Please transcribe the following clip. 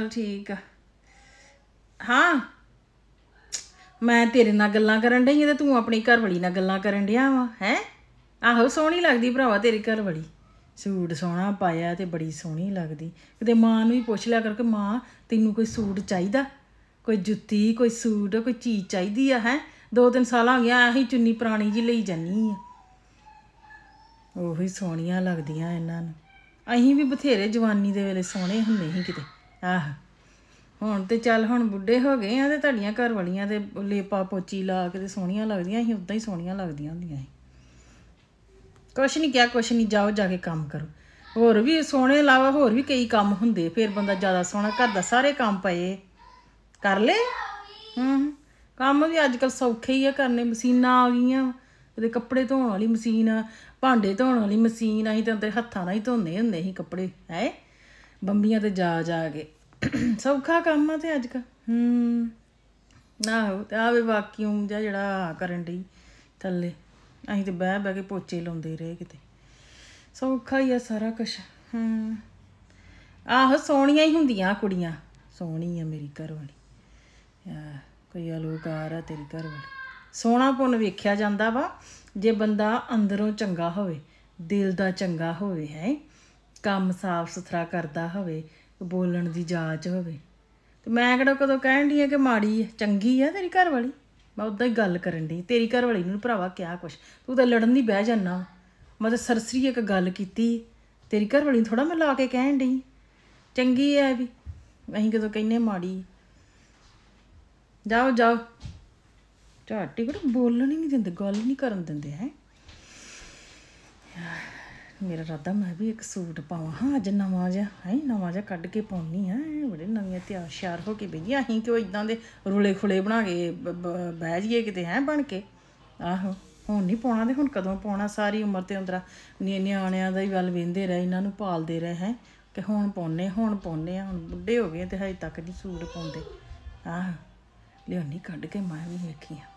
ਚਲ ਠੀਕ ਆ ਹਾਂ ਮੈਂ ਤੇਰੇ ਨਾਲ ਗੱਲਾਂ ਕਰਨ ਡਈ ਆ ਤੇ ਤੂੰ ਆਪਣੀ ਘਰਵਾਲੀ ਨਾਲ ਗੱਲਾਂ ਕਰਨ ਡਿਆ ਵਾ ਹੈ ਆਹੋ ਸੋਹਣੀ ਲੱਗਦੀ ਭਰਾਵਾ ਤੇਰੀ ਘਰਵਾਲੀ ਸੂਟ ਸੋਹਣਾ ਪਾਇਆ ਤੇ ਬੜੀ ਸੋਹਣੀ ਲੱਗਦੀ ਕਿਤੇ ਮਾਂ ਨੂੰ ਹੀ ਪੁੱਛ ਲਿਆ ਕਰਕੇ ਮਾਂ ਤੈਨੂੰ ਕੋਈ ਸੂਟ ਚਾਹੀਦਾ ਕੋਈ ਜੁੱਤੀ ਕੋਈ ਸੂਟ ਕੋਈ ਚੀਜ਼ ਚਾਹੀਦੀ ਆ ਹੈ ਦੋ ਤਿੰਨ ਸਾਲਾਂ ਹੋ ਗਿਆ ਆਹੀ ਚੁੰਨੀ ਪੁਰਾਣੀ ਜੀ ਲਈ ਜਾਨੀ ਆ ਵੀ ਸੋਹਣੀਆਂ ਲੱਗਦੀਆਂ ਇਹਨਾਂ ਨੂੰ ਅਸੀਂ ਵੀ ਬਥੇਰੇ ਜਵਾਨੀ ਦੇ ਵੇਲੇ ਸੋਹਣੇ ਹੁੰਦੇ ਸੀ ਕਿਤੇ ਆਹ ਹੁਣ ਤੇ ਚੱਲ ਹੁਣ ਬੁੱਢੇ ਹੋ ਗਏ ਆ ਤੇ ਤੁਹਾਡੀਆਂ ਘਰ ਵਾਲੀਆਂ ਦੇ ਲੇਪਾ ਪੋਚੀ ਲਾ ਕੇ ਤੇ ਸੋਹਣੀਆਂ ਲੱਗਦੀਆਂ ਸੀ ਉਦਾਂ ਹੀ ਸੋਹਣੀਆਂ ਲੱਗਦੀਆਂ ਹੁੰਦੀਆਂ ਸੀ ਕੁਛ ਨਹੀਂ ਕਿਹਾ ਕੁਛ ਨਹੀਂ ਜਾਓ ਜਾ ਕੇ ਕੰਮ ਕਰੋ ਹੋਰ ਵੀ ਸੋਹਣੇ ਇਲਾਵਾ ਹੋਰ ਵੀ ਕਈ ਕੰਮ ਹੁੰਦੇ ਫਿਰ ਬੰਦਾ ਜ਼ਿਆਦਾ ਸੋਹਣਾ ਘਰ ਦਾ ਸਾਰੇ ਕੰਮ ਪਏ ਕਰ ਲੈ ਹੂੰ ਕੰਮ ਵੀ ਅੱਜ ਕੱਲ ਸੌਖੇ ਹੀ ਆ ਕਰਨੇ ਮਸ਼ੀਨਾਂ ਆ ਗਈਆਂ ਤੇ ਕੱਪੜੇ ਧੋਣ ਵਾਲੀ ਮਸ਼ੀਨ ਭਾਂਡੇ ਧੋਣ ਵਾਲੀ ਮਸ਼ੀਨ ਆਹੀ ਤੇ ਅੰਦਰ ਹੱਥਾਂ ਨਾਲ ਹੀ ਧੋਨੇ ਹੁੰਦੇ ਸੀ ਕੱਪੜੇ ਹੈ ਬੰਬੀਆਂ ਤੇ ਜਾ ਜਾ ਕੇ ਸੌਖਾ ਕੰਮ ਆ ਤੇ ਅੱਜ ਕੱਲ ਹੂੰ ਨਾ ਤੇ ਆ ਵੀ ਜਾਂ ਜਿਹੜਾ ਕਰਨ ਦੀ ਥੱਲੇ ਅਸੀਂ ਤੇ ਬਹਿ ਬਹਿ ਕੇ ਪੋਚੇ ਲਾਉਂਦੇ ਰਹੇ ਕਿਤੇ ਸੌਖਾ ਹੀ ਆ ਸਾਰਾ ਕੁਝ ਹੂੰ ਆਹ ਸੋਹਣੀਆਂ ਹੀ ਹੁੰਦੀਆਂ ਕੁੜੀਆਂ ਸੋਹਣੀ ਆ ਮੇਰੀ ਘਰਵਾਲੀ ਕੋਈ ਅਲੋਕਾਰ ਆ ਤੇਰੀ ਘਰਵਾਲੀ ਸੋਹਣਾ ਪੁੰਨ ਵੇਖਿਆ ਜਾਂਦਾ ਵਾ ਜੇ ਬੰਦਾ ਅੰਦਰੋਂ ਚੰਗਾ ਹੋਵੇ ਦਿਲ ਦਾ ਚੰਗਾ ਹੋਵੇ ਹੈ ਕੰਮ ਸਾਫ਼ ਸੁਥਰਾ ਕਰਦਾ ਹੋਵੇ ਬੋਲਣ ਦੀ ਜਾਂਚ ਹੋਵੇ ਤੇ ਮੈਂ ਕਿਹੜਾ ਕਦੋਂ ਕਹਿਣ ਦੀ ਆ ਕਿ ਮਾੜੀ ਹੈ ਚੰਗੀ ਹੈ ਤੇਰੀ ਘਰ ਵਾਲੀ ਮੈਂ ਉਦਾਂ ਹੀ ਗੱਲ ਕਰਨ ਦੀ ਤੇਰੀ ਘਰ ਵਾਲੀ ਨੂੰ ਭਰਾਵਾ ਕਿਹਾ ਕੁਛ ਤੂੰ ਤਾਂ ਲੜਨ ਦੀ ਬਹਿ ਜਾਣਾ ਮੈਂ ਤਾਂ ਸਰਸਰੀ ਇੱਕ ਗੱਲ ਕੀਤੀ ਤੇਰੀ ਘਰ ਵਾਲੀ ਥੋੜਾ ਮੈਂ ਲਾ ਕੇ ਕਹਿਣ ਦੀ ਚੰਗੀ ਹੈ ਵੀ ਅਸੀਂ ਕਦੋਂ ਕਹਿੰਨੇ ਮਾੜੀ ਜਾਓ ਜਾਓ ਝਾਟੀ ਕੋਲ ਬੋਲਣ ਹੀ ਨਹੀਂ ਦਿੰਦੇ ਗੱਲ ਨਹੀਂ ਕਰਨ ਦਿੰਦੇ ਹੈ ਮੇਰਾ ਰਾਦਾ ਮੈਂ ਵੀ ਇੱਕ ਸੂਟ ਪਾਵਾਂ ਹਾਂ ਅੱਜ ਨਵਾਂ ਜਿਹਾ ਹੈ ਨਵਾਂ ਜਿਹਾ ਕੱਢ ਕੇ ਪਾਉਣੀ ਆ ਬੜੇ ਨਵੇਂ ਤਿਆਰ ਸ਼ਿਆਰ ਹੋ ਕੇ ਬਈ ਅਸੀਂ ਕਿਉਂ ਇਦਾਂ ਦੇ ਰੁਲੇ ਖੁਲੇ ਬਣਾ ਕੇ ਬਹਿ ਜਾਈਏ ਕਿਤੇ ਹੈ ਬਣ ਕੇ ਆਹੋ ਹੁਣ ਨਹੀਂ ਪਾਉਣਾ ਤੇ ਹੁਣ ਕਦੋਂ ਪਾਉਣਾ ਸਾਰੀ ਉਮਰ ਤੇ ਉਂਦਰਾ ਨਿਆਣਿਆਂ ਦਾ ਹੀ ਵੱਲ ਵੇਂਦੇ ਰਹੇ ਇਹਨਾਂ ਨੂੰ ਪਾਲਦੇ ਰਹੇ ਹੈ ਕਿ ਹੁਣ ਪਾਉਨੇ ਹੁਣ ਪਾਉਨੇ ਆ ਹੁਣ ਬੁੱਢੇ ਹੋ ਗਏ ਤੇ ਹਜੇ ਤੱਕ ਨਹੀਂ ਸੂਟ ਪਾਉਂਦੇ ਆਹ ਲਿਓਨੀ ਕੱਢ ਕੇ ਮੈਂ ਵੀ ਵੇਖੀ ਆ